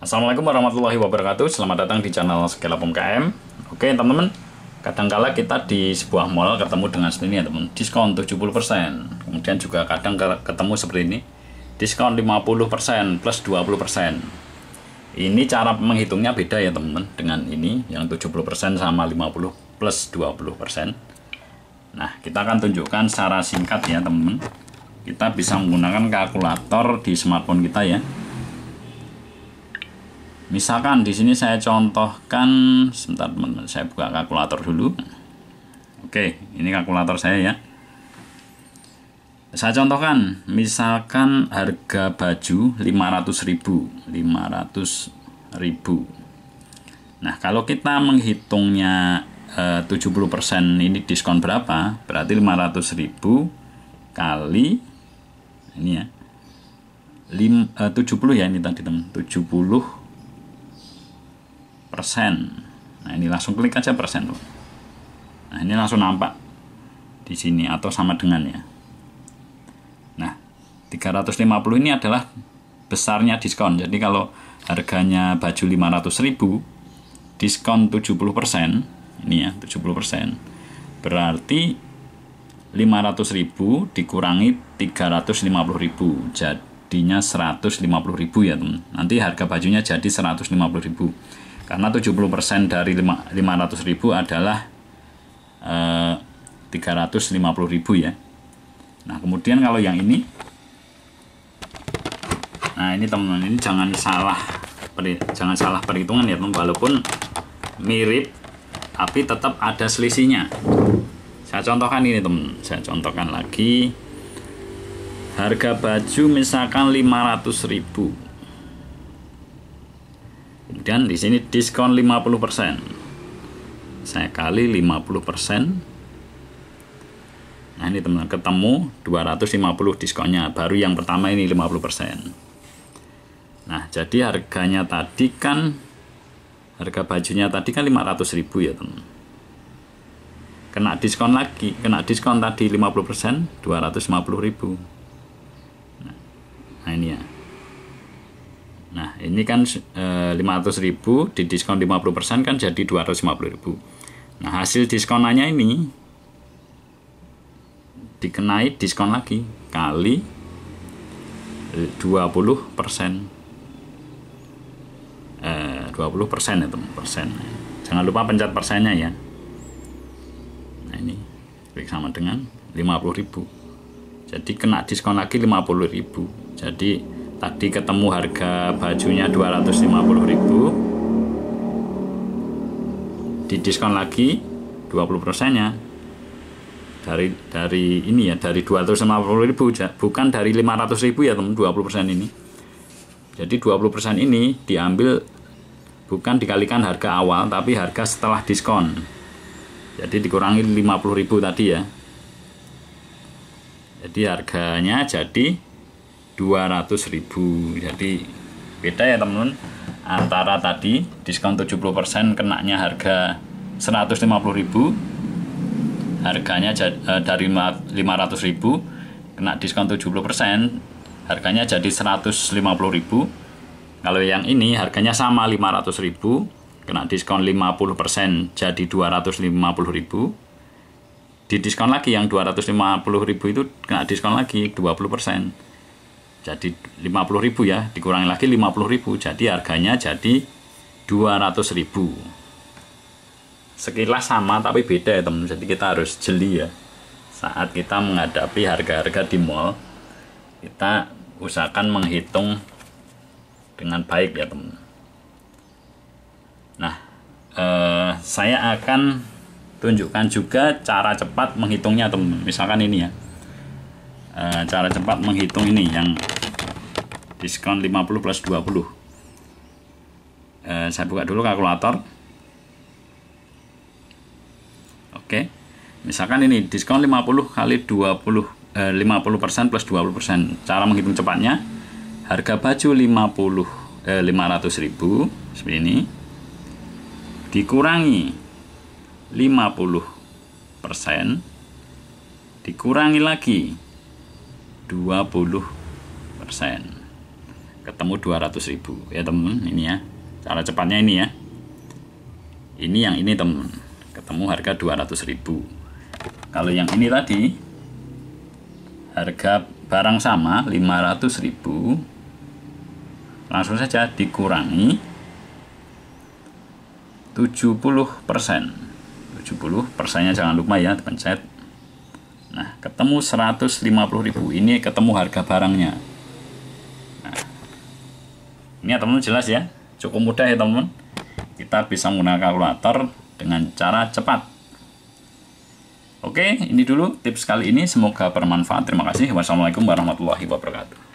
Assalamualaikum warahmatullahi wabarakatuh. Selamat datang di channel Skala KM. Oke, teman-teman. Kadangkala kita di sebuah mall ketemu dengan seperti ini ya, teman. Diskon 70%. Kemudian juga kadang ketemu seperti ini. Diskon 50% plus 20%. Ini cara menghitungnya beda ya, teman-teman, dengan ini yang 70% sama 50 plus 20%. Nah, kita akan tunjukkan secara singkat ya, teman-teman. Kita bisa menggunakan kalkulator di smartphone kita ya. Misalkan di sini saya contohkan, sebentar teman-teman, saya buka kalkulator dulu. Oke, ini kalkulator saya ya. Saya contohkan, misalkan harga baju ribu, 500.000, ribu. Nah, kalau kita menghitungnya 70% eh, ini diskon berapa? Berarti ribu kali ini ya. Lim, eh, 70 ya ini tadi teman, 70 persen nah ini langsung klik aja persen tuh nah ini langsung nampak di sini atau sama dengan ya nah 350 ini adalah besarnya diskon jadi kalau harganya baju 500.000 diskon 70% ini ya 70% berarti 500.000 dikurangi 350.000 jadinya 150.000 ya teman nanti harga bajunya jadi 150.000 karena 70% dari 500 ribu adalah eh, 350 ribu ya nah kemudian kalau yang ini nah ini teman-teman ini jangan salah jangan salah perhitungan ya teman walaupun mirip tapi tetap ada selisihnya saya contohkan ini teman saya contohkan lagi harga baju misalkan 500 ribu Kemudian di sini diskon 50%. Saya kali 50%. Nah, ini teman-teman ketemu 250 diskonnya. Baru yang pertama ini 50%. Nah, jadi harganya tadi kan harga bajunya tadi kan 500.000 ya, teman. Kena diskon lagi, kena diskon tadi 50%, 250.000. Nah, nah, ini ya. Nah, ini kan e, ribu di diskon 50% kan jadi 250 ribu Nah, hasil diskonannya ini dikenai diskon lagi kali 20%. Eh 20% ya, teman, persen. Jangan lupa pencet persennya ya. Nah, ini klik sama dengan 50 ribu Jadi kena diskon lagi 50 ribu Jadi tadi ketemu harga bajunya 250.000 didiskon lagi 20% nya dari dari ini ya dari 250.000 bukan dari 500.000 ya teman 20% ini jadi 20% ini diambil bukan dikalikan harga awal tapi harga setelah diskon jadi dikurangi 50.000 tadi ya jadi harganya jadi 200.000 jadi beda ya teman-teman antara tadi diskon 70% kenaknya harga 150.000 harganya eh, dari 500.000 kena diskon 70% harganya jadi 150.000 kalau yang ini harganya sama 500.000 kena diskon 50% jadi 250.000 di diskon lagi yang 250.000 itu kena diskon lagi persen jadi 50.000 ya dikurangi lagi 50.000 jadi harganya jadi 200.000 sekilas sama tapi beda ya teman jadi kita harus jeli ya saat kita menghadapi harga-harga di mall kita usahakan menghitung dengan baik ya teman nah eh, saya akan tunjukkan juga cara cepat menghitungnya teman misalkan ini ya Eh, cara cepat menghitung ini yang diskon 50 plus 20 e, eh, saya buka dulu kalkulator oke misalkan ini diskon 50 kali 20 50% eh, plus 20% cara menghitung cepatnya harga baju 50 eh, 500 ribu seperti ini dikurangi 50 persen dikurangi lagi 20 persen ketemu 200.000 ribu ya temen ini ya cara cepatnya ini ya ini yang ini temen ketemu harga 200.000 kalau yang ini tadi harga barang sama 500.000 langsung saja dikurangi 70 persen 70 persennya jangan lupa ya pencet Nah, ketemu 150.000. Ini ketemu harga barangnya. Nah, ini ya teman-teman jelas ya. Cukup mudah ya teman-teman. Kita bisa menggunakan kalkulator dengan cara cepat. Oke, ini dulu tips kali ini. Semoga bermanfaat. Terima kasih. Wassalamualaikum warahmatullahi wabarakatuh.